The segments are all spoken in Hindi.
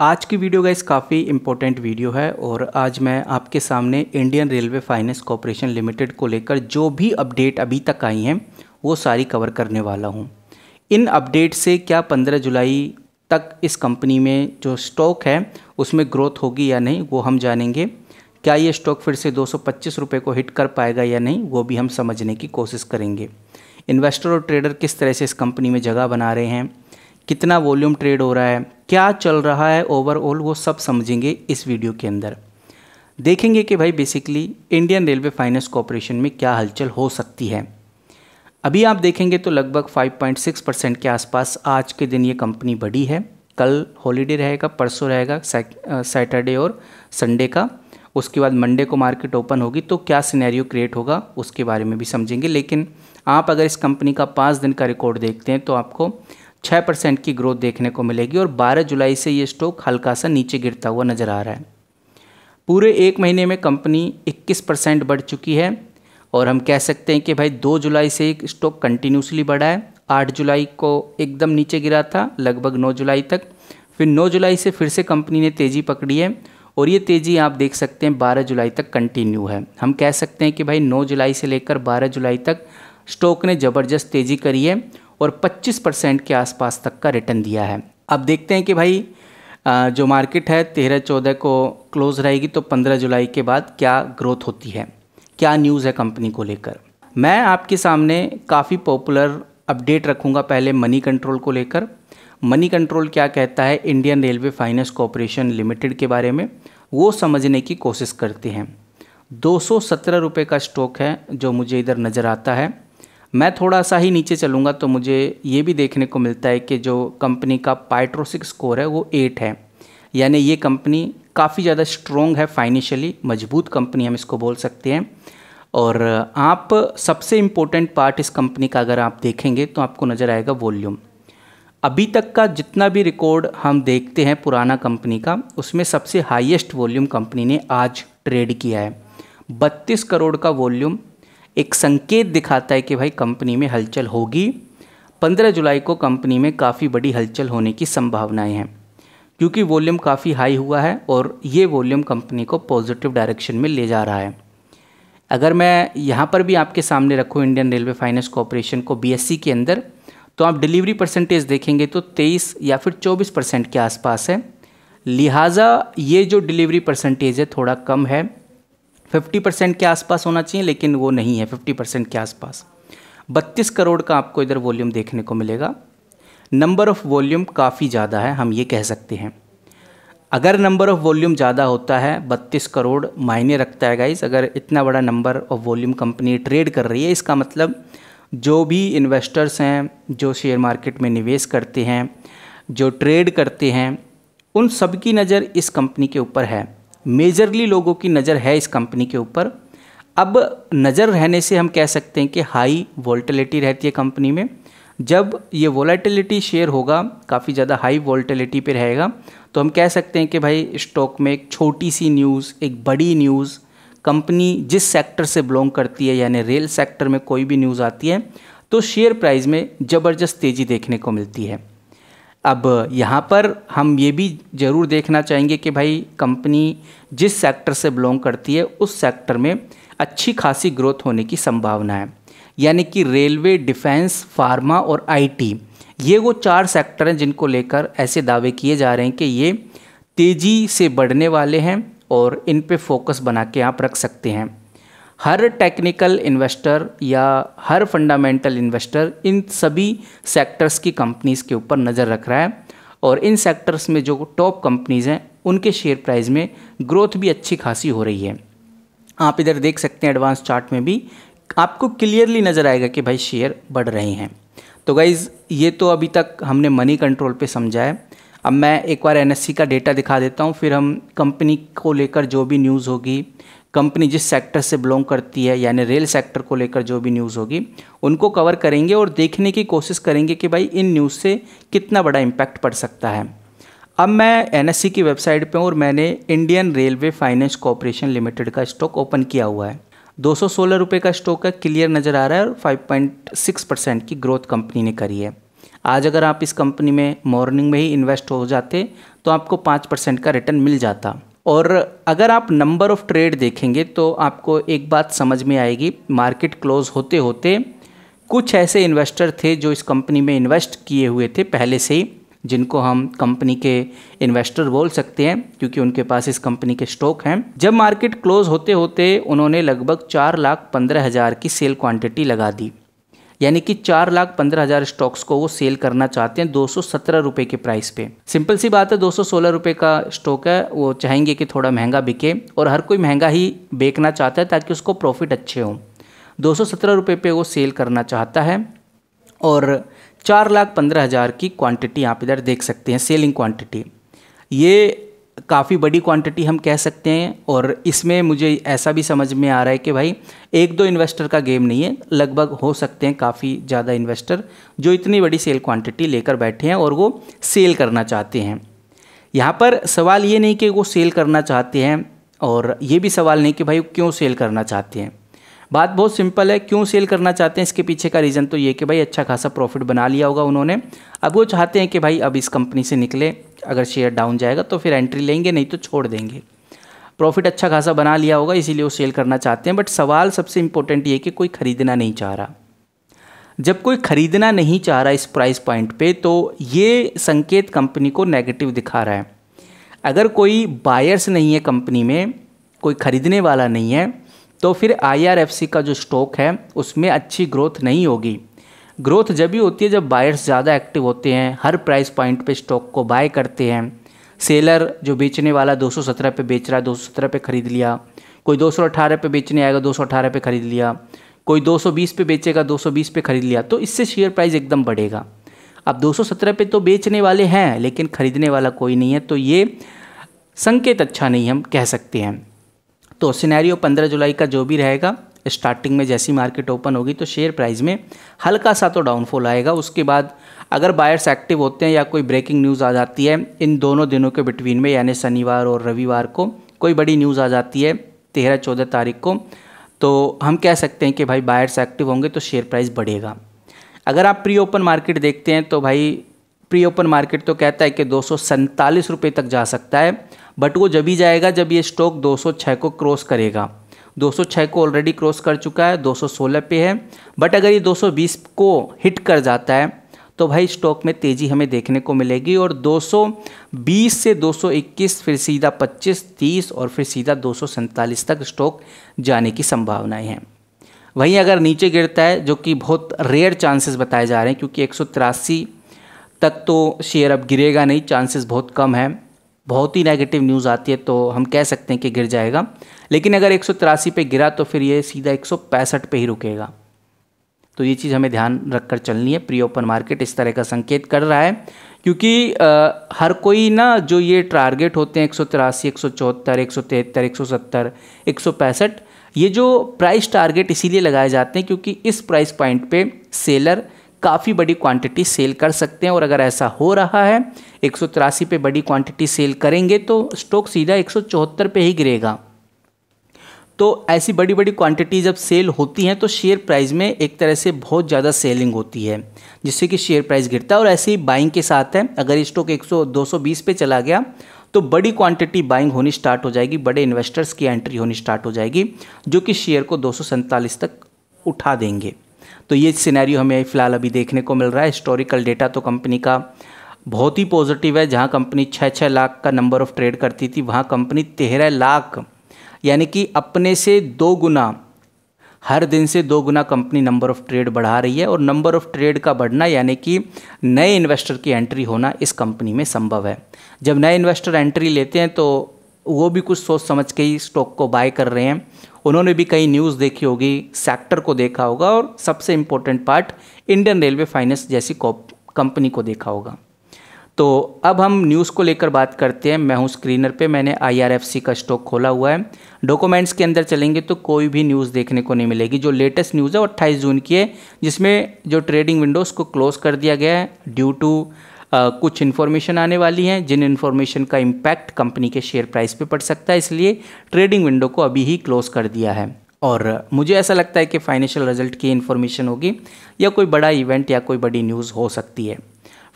आज की वीडियो गाइस काफ़ी इंपॉर्टेंट वीडियो है और आज मैं आपके सामने Indian Railway Finance Corporation Limited को लेकर जो भी अपडेट अभी तक आई हैं वो सारी कवर करने वाला हूँ इन अपडेट से क्या 15 जुलाई तक इस कंपनी में जो स्टॉक है उसमें ग्रोथ होगी या नहीं वो हम जानेंगे क्या ये स्टॉक फिर से दो सौ को हिट कर पाएगा या नहीं वो भी हम समझने की कोशिश करेंगे इन्वेस्टर और ट्रेडर किस तरह से इस कंपनी में जगह बना रहे हैं कितना वॉल्यूम ट्रेड हो रहा है क्या चल रहा है ओवरऑल वो सब समझेंगे इस वीडियो के अंदर देखेंगे कि भाई basically Indian Railway Finance Corporation में क्या हलचल हो सकती है अभी आप देखेंगे तो लगभग 5.6 परसेंट के आसपास आज के दिन ये कंपनी बढ़ी है कल हॉलीडे रहेगा परसों रहेगा सैटरडे और संडे का उसके बाद मंडे को मार्केट ओपन होगी तो क्या सिनेरियो क्रिएट होगा उसके बारे में भी समझेंगे लेकिन आप अगर इस कंपनी का पाँच दिन का रिकॉर्ड देखते हैं तो आपको छः परसेंट की ग्रोथ देखने को मिलेगी और 12 जुलाई से ये स्टॉक हल्का सा नीचे गिरता हुआ नज़र आ रहा है पूरे एक महीने में कंपनी 21 परसेंट बढ़ चुकी है और हम कह सकते हैं कि भाई 2 जुलाई से एक स्टॉक कंटिन्यूसली बढ़ा है 8 जुलाई को एकदम नीचे गिरा था लगभग 9 जुलाई तक फिर 9 जुलाई से फिर से कंपनी ने तेज़ी पकड़ी है और ये तेज़ी आप देख सकते हैं बारह जुलाई तक कंटिन्यू है हम कह सकते हैं कि भाई नौ जुलाई से लेकर बारह जुलाई तक स्टॉक ने ज़बरदस्त तेज़ी करी है और 25 परसेंट के आसपास तक का रिटर्न दिया है अब देखते हैं कि भाई जो मार्केट है तेरह चौदह को क्लोज़ रहेगी तो पंद्रह जुलाई के बाद क्या ग्रोथ होती है क्या न्यूज़ है कंपनी को लेकर मैं आपके सामने काफ़ी पॉपुलर अपडेट रखूँगा पहले मनी कंट्रोल को लेकर मनी कंट्रोल क्या कहता है Indian Railway Finance Corporation Limited के बारे में वो समझने की कोशिश करते हैं दो सौ का स्टॉक है जो मुझे इधर नज़र आता है मैं थोड़ा सा ही नीचे चलूँगा तो मुझे ये भी देखने को मिलता है कि जो कंपनी का पाइट्रोसिक स्कोर है वो एट है यानी ये कंपनी काफ़ी ज़्यादा स्ट्रॉन्ग है फाइनेंशियली मजबूत कंपनी हम इसको बोल सकते हैं और आप सबसे इम्पोर्टेंट पार्ट इस कंपनी का अगर आप देखेंगे तो आपको नज़र आएगा वॉल्यूम अभी तक का जितना भी रिकॉर्ड हम देखते हैं पुराना कंपनी का उसमें सबसे हाईएस्ट वॉल्यूम कंपनी ने आज ट्रेड किया है 32 करोड़ का वॉल्यूम एक संकेत दिखाता है कि भाई कंपनी में हलचल होगी 15 जुलाई को कंपनी में काफ़ी बड़ी हलचल होने की संभावनाएं हैं क्योंकि वॉल्यूम काफ़ी हाई हुआ है और ये वॉल्यूम कंपनी को पॉजिटिव डायरेक्शन में ले जा रहा है अगर मैं यहाँ पर भी आपके सामने रखूँ इंडियन रेलवे फाइनेंस कॉरपोरेशन को बीएससी e के अंदर तो आप डिलीवरी परसेंटेज देखेंगे तो 23 या फिर 24 परसेंट के आसपास है लिहाजा ये जो डिलीवरी परसेंटेज है थोड़ा कम है फिफ्टी परसेंट के आसपास होना चाहिए लेकिन वो नहीं है फिफ्टी परसेंट के आसपास बत्तीस करोड़ का आपको इधर वॉल्यूम देखने को मिलेगा नंबर ऑफ़ वॉल्यूम काफ़ी ज़्यादा है हम ये कह सकते हैं अगर नंबर ऑफ़ वॉल्यूम ज़्यादा होता है बत्तीस करोड़ मायने रखता है गाइज अगर इतना बड़ा number of volume company trade कर रही है इसका मतलब जो भी इन्वेस्टर्स हैं जो शेयर मार्केट में निवेश करते हैं जो ट्रेड करते हैं उन सब की नज़र इस कंपनी के ऊपर है मेजरली लोगों की नज़र है इस कंपनी के ऊपर अब नज़र रहने से हम कह सकते हैं कि हाई वोल्टिलिटी रहती है कंपनी में जब ये वोलेटिलिटी शेयर होगा काफ़ी ज़्यादा हाई वोल्टिलिटी पे रहेगा तो हम कह सकते हैं कि भाई स्टॉक में एक छोटी सी न्यूज़ एक बड़ी न्यूज़ कंपनी जिस सेक्टर से बिलोंग करती है यानी रेल सेक्टर में कोई भी न्यूज़ आती है तो शेयर प्राइस में ज़बरदस्त तेज़ी देखने को मिलती है अब यहाँ पर हम ये भी ज़रूर देखना चाहेंगे कि भाई कंपनी जिस सेक्टर से बिलोंग करती है उस सेक्टर में अच्छी खासी ग्रोथ होने की संभावना है यानी कि रेलवे डिफेंस फार्मा और आईटी ये वो चार सेक्टर हैं जिनको लेकर ऐसे दावे किए जा रहे हैं कि ये तेज़ी से बढ़ने वाले हैं और इन पे फोकस बना के आप रख सकते हैं हर टेक्निकल इन्वेस्टर या हर फंडामेंटल इन्वेस्टर इन सभी सेक्टर्स की कंपनीज़ के ऊपर नज़र रख रहा है और इन सेक्टर्स में जो टॉप कंपनीज़ हैं उनके शेयर प्राइस में ग्रोथ भी अच्छी खासी हो रही है आप इधर देख सकते हैं एडवांस चार्ट में भी आपको क्लियरली नज़र आएगा कि भाई शेयर बढ़ रहे हैं तो गाइज़ ये तो अभी तक हमने मनी कंट्रोल पे समझा है अब मैं एक बार एनएससी का डेटा दिखा देता हूँ फिर हम कंपनी को लेकर जो भी न्यूज़ होगी कंपनी जिस सेक्टर से बिलोंग करती है यानी रेल सेक्टर को लेकर जो भी न्यूज़ होगी उनको कवर करेंगे और देखने की कोशिश करेंगे कि भाई इन न्यूज़ से कितना बड़ा इम्पैक्ट पड़ सकता है अब मैं एन e की वेबसाइट पर और मैंने Indian Railway Finance Corporation Limited का स्टॉक ओपन किया हुआ है दो सौ रुपये का स्टॉक है क्लियर नज़र आ रहा है और फाइव परसेंट की ग्रोथ कंपनी ने करी है आज अगर आप इस कंपनी में मॉर्निंग में ही इन्वेस्ट हो जाते तो आपको पाँच परसेंट का रिटर्न मिल जाता और अगर आप नंबर ऑफ ट्रेड देखेंगे तो आपको एक बात समझ में आएगी मार्केट क्लोज होते होते कुछ ऐसे इन्वेस्टर थे जो इस कंपनी में इन्वेस्ट किए हुए थे पहले से ही जिनको हम कंपनी के इन्वेस्टर बोल सकते हैं क्योंकि उनके पास इस कंपनी के स्टॉक हैं जब मार्केट क्लोज होते होते उन्होंने लगभग चार लाख पंद्रह हज़ार की सेल क्वांटिटी लगा दी यानी कि चार लाख पंद्रह हज़ार स्टॉक्स को वो सेल करना चाहते हैं दो सौ सत्रह रुपये के प्राइस पे सिंपल सी बात है दो सौ सोलह रुपये का स्टॉक है वो चाहेंगे कि थोड़ा महंगा बिके और हर कोई महंगा ही बेचना चाहता है ताकि उसको प्रॉफिट अच्छे हों दो सौ सत्रह रुपये पे वो सेल करना चाहता है और चार लाख पंद्रह हज़ार की क्वांटिटी आप इधर देख सकते हैं सेलिंग क्वांटिटी ये काफ़ी बड़ी क्वांटिटी हम कह सकते हैं और इसमें मुझे ऐसा भी समझ में आ रहा है कि भाई एक दो इन्वेस्टर का गेम नहीं है लगभग हो सकते हैं काफ़ी ज़्यादा इन्वेस्टर जो इतनी बड़ी सेल क्वांटिटी लेकर बैठे हैं और वो सेल करना चाहते हैं यहाँ पर सवाल ये नहीं कि वो सेल करना चाहते हैं और ये भी सवाल नहीं कि भाई क्यों सेल करना चाहते हैं बात बहुत सिंपल है क्यों सेल करना चाहते हैं इसके पीछे का रीज़न तो ये कि भाई अच्छा खासा प्रॉफिट बना लिया होगा उन्होंने अब वो चाहते हैं कि भाई अब इस कंपनी से निकले अगर शेयर डाउन जाएगा तो फिर एंट्री लेंगे नहीं तो छोड़ देंगे प्रॉफिट अच्छा खासा बना लिया होगा इसीलिए वो सेल करना चाहते हैं बट सवाल सबसे इम्पोर्टेंट ये कि कोई ख़रीदना नहीं चाह रहा जब कोई ख़रीदना नहीं चाह रहा इस प्राइस पॉइंट पे तो ये संकेत कंपनी को नेगेटिव दिखा रहा है अगर कोई बायर्स नहीं है कंपनी में कोई ख़रीदने वाला नहीं है तो फिर आई का जो स्टॉक है उसमें अच्छी ग्रोथ नहीं होगी ग्रोथ जब भी होती है जब बायर्स ज़्यादा एक्टिव होते हैं हर प्राइस पॉइंट पे स्टॉक को बाय करते हैं सेलर जो बेचने वाला 217 पे बेच रहा है 217 पे ख़रीद लिया कोई 218 पे बेचने आएगा 218 पे ख़रीद लिया कोई 220 पे बेचेगा 220 पे ख़रीद लिया तो इससे शेयर प्राइस एकदम बढ़ेगा अब 217 पे तो बेचने वाले हैं लेकिन ख़रीदने वाला कोई नहीं है तो ये संकेत अच्छा नहीं हम कह सकते हैं तो सिनेरियो 15 जुलाई का जो भी रहेगा स्टार्टिंग में जैसी मार्केट ओपन होगी तो शेयर प्राइस में हल्का सा तो डाउनफॉल आएगा उसके बाद अगर बायर्स एक्टिव होते हैं या कोई ब्रेकिंग न्यूज़ आ जाती है इन दोनों दिनों के बिटवीन में यानी शनिवार और रविवार को कोई बड़ी न्यूज़ आ जाती है तेरह चौदह तारीख को तो हम कह सकते हैं कि भाई बायर्स एक्टिव होंगे तो शेयर प्राइस बढ़ेगा अगर आप प्री ओपन मार्केट देखते हैं तो भाई प्री ओपन मार्केट तो कहता है कि दो सौ तक जा सकता है बट वो जब ही जाएगा जब ये स्टॉक 206 को क्रॉस करेगा 206 को ऑलरेडी क्रॉस कर चुका है 216 पे है बट अगर ये 220 को हिट कर जाता है तो भाई स्टॉक में तेज़ी हमें देखने को मिलेगी और 220 से 221 फिर सीधा 25 30 और फिर सीधा दो तक स्टॉक जाने की संभावनाएँ हैं वहीं अगर नीचे गिरता है जो कि बहुत रेयर चांसेस बताए जा रहे हैं क्योंकि एक तक तो शेयर अब गिरेगा नहीं चांसेस बहुत कम हैं बहुत ही नेगेटिव न्यूज़ आती है तो हम कह सकते हैं कि गिर जाएगा लेकिन अगर एक पे गिरा तो फिर ये सीधा एक पे ही रुकेगा तो ये चीज़ हमें ध्यान रख कर चलनी है प्री ओपन मार्केट इस तरह का संकेत कर रहा है क्योंकि आ, हर कोई ना जो ये टारगेट होते हैं एक सौ तिरासी एक सौ चौहत्तर एक सौ तिहत्तर एक सौ सत्तर एक सौ पैंसठ ये जो प्राइस टारगेट इसीलिए लगाए जाते हैं क्योंकि इस प्राइस पॉइंट पे सेलर काफ़ी बड़ी क्वांटिटी सेल कर सकते हैं और अगर ऐसा हो रहा है एक पे बड़ी क्वांटिटी सेल करेंगे तो स्टॉक सीधा एक पे ही गिरेगा तो ऐसी बड़ी बड़ी क्वांटिटी जब सेल होती हैं तो शेयर प्राइस में एक तरह से बहुत ज़्यादा सेलिंग होती है जिससे कि शेयर प्राइस गिरता है और ऐसे ही बाइंग के साथ है अगर स्टॉक 100 220 पे चला गया तो बड़ी क्वांटिटी बाइंग होनी स्टार्ट हो जाएगी बड़े इन्वेस्टर्स की एंट्री होनी स्टार्ट हो जाएगी जो कि शेयर को दो तक उठा देंगे तो ये सिनेरियो हमें फ़िलहाल अभी देखने को मिल रहा है हिस्टोरिकल डेटा तो कंपनी का बहुत ही पॉजिटिव है जहाँ कंपनी छः छः लाख का नंबर ऑफ़ ट्रेड करती थी वहाँ कंपनी तेरह लाख यानी कि अपने से दो गुना हर दिन से दो गुना कंपनी नंबर ऑफ़ ट्रेड बढ़ा रही है और नंबर ऑफ़ ट्रेड का बढ़ना यानी कि नए इन्वेस्टर की एंट्री होना इस कंपनी में संभव है जब नए इन्वेस्टर एंट्री लेते हैं तो वो भी कुछ सोच समझ के ही स्टॉक को बाय कर रहे हैं उन्होंने भी कई न्यूज़ देखी होगी सेक्टर को देखा होगा और सबसे important part Indian Railway Finance जैसी कंपनी को देखा होगा तो अब हम न्यूज़ को लेकर बात करते हैं मैं हूँ स्क्रीनर पे मैंने आईआरएफसी का स्टॉक खोला हुआ है डॉक्यूमेंट्स के अंदर चलेंगे तो कोई भी न्यूज़ देखने को नहीं मिलेगी जो लेटेस्ट न्यूज़ है वो अट्ठाईस जून की है जिसमें जो ट्रेडिंग विंडो उसको क्लोज़ कर दिया गया है ड्यू टू कुछ इन्फॉर्मेशन आने वाली हैं जिन इन्फॉर्मेशन का इम्पैक्ट कंपनी के शेयर प्राइस पे पड़ सकता है इसलिए ट्रेडिंग विंडो को अभी ही क्लोज़ कर दिया है और मुझे ऐसा लगता है कि फाइनेंशियल रिजल्ट की इन्फॉर्मेशन होगी या कोई बड़ा इवेंट या कोई बड़ी न्यूज़ हो सकती है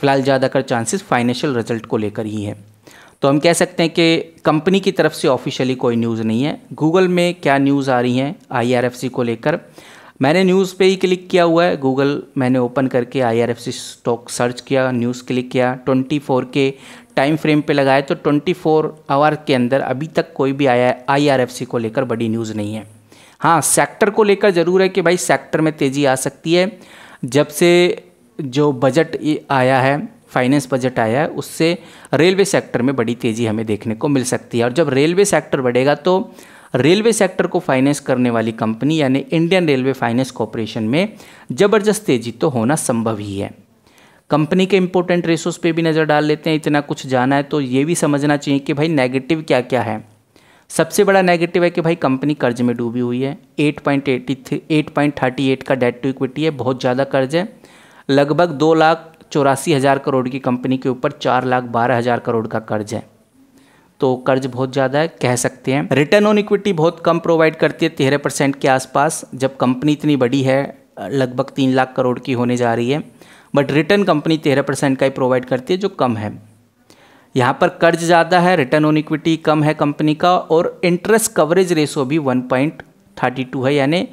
फिलहाल ज़्यादातर चांसेस फाइनेंशियल रिजल्ट को लेकर ही है तो हम कह सकते हैं कि कंपनी की तरफ से ऑफिशियली कोई न्यूज़ नहीं है गूगल में क्या न्यूज़ आ रही हैं आई को लेकर मैंने न्यूज़ पे ही क्लिक किया हुआ है गूगल मैंने ओपन करके आईआरएफसी स्टॉक सर्च किया न्यूज़ क्लिक किया 24 के टाइम फ्रेम पे लगाए तो 24 आवर के अंदर अभी तक कोई भी आया आईआरएफसी को लेकर बड़ी न्यूज़ नहीं है हाँ सेक्टर को लेकर ज़रूर है कि भाई सेक्टर में तेज़ी आ सकती है जब से जो बजट आया है फाइनेंस बजट आया है उससे रेलवे सेक्टर में बड़ी तेज़ी हमें देखने को मिल सकती है और जब रेलवे सेक्टर बढ़ेगा तो रेलवे सेक्टर को फाइनेंस करने वाली कंपनी यानी इंडियन रेलवे फाइनेंस कॉरपोरेशन में ज़बरदस्त तेजी तो होना संभव ही है कंपनी के इंपोर्टेंट रेसोर्स पे भी नज़र डाल लेते हैं इतना कुछ जाना है तो ये भी समझना चाहिए कि भाई नेगेटिव क्या क्या है सबसे बड़ा नेगेटिव है कि भाई कंपनी कर्ज में डूबी हुई है एट एट का डेट टू इक्विटी है बहुत ज़्यादा कर्ज है लगभग दो लाख चौरासी हज़ार करोड़ की कंपनी के ऊपर चार लाख बारह हज़ार करोड़ का कर्ज है तो कर्ज बहुत ज़्यादा है कह सकते हैं रिटर्न ऑन इक्विटी बहुत कम प्रोवाइड करती है तेरह परसेंट के आसपास जब कंपनी इतनी बड़ी है लगभग तीन लाख करोड़ की होने जा रही है बट रिटर्न कंपनी तेरह परसेंट का ही प्रोवाइड करती है जो कम है यहाँ पर कर्ज ज़्यादा है रिटर्न ऑन इक्विटी कम है कंपनी का और इंटरेस्ट कवरेज रेशो भी वन पॉइंट थर्टी टू है यानी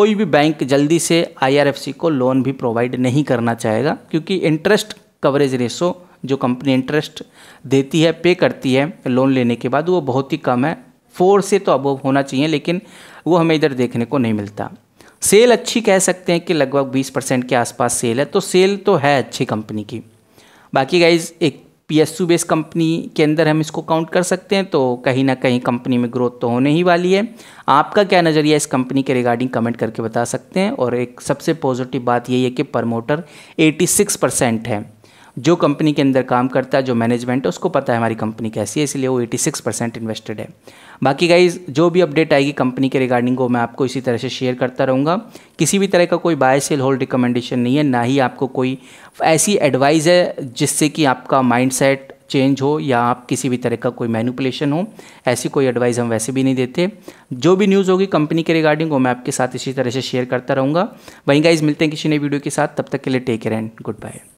कोई भी बैंक जल्दी से आईआरएफसी को लोन भी प्रोवाइड नहीं करना चाहेगा क्योंकि इंटरेस्ट कवरेज रेशो जो कंपनी इंटरेस्ट देती है पे करती है लोन लेने के बाद वो बहुत ही कम है फोर से तो अब होना चाहिए लेकिन वो हमें इधर देखने को नहीं मिलता सेल अच्छी कह सकते हैं कि लगभग बीस परसेंट के आसपास सेल है तो सेल तो है अच्छी कंपनी की बाकी गाइज एक P S U based company के अंदर हम इसको काउंट कर सकते हैं तो कहीं ना कहीं कंपनी में ग्रोथ तो होने ही वाली है आपका क्या नज़रिया इस कंपनी के रिगार्डिंग कमेंट करके बता सकते हैं और एक सबसे पॉजिटिव बात यही है कि प्रमोटर 86 परसेंट है जो कंपनी के अंदर काम करता है जो मैनेजमेंट है उसको पता है हमारी कंपनी कैसी है इसलिए वो 86 परसेंट इन्वेस्टेड है बाकी गाइज जो भी अपडेट आएगी कंपनी के रिगार्डिंग वो मैं आपको इसी तरह से शेयर करता रहूँगा किसी भी तरह का कोई बाय सेल होल्ड रिकमेंडेशन नहीं है ना ही आपको कोई ऐसी एडवाइज़ है जिससे कि आपका माइंड चेंज हो या आप किसी भी तरह का कोई मैनुपलेशन हो ऐसी कोई एडवाइस हम वैसे भी नहीं देते जो भी न्यूज़ होगी कंपनी के रिगार्डिंग वो मैं आपके साथ इसी तरह से शेयर करता रहूँगा वहीं गाइज मिलते हैं किसी नई वीडियो के साथ तब तक के लिए take care and good bye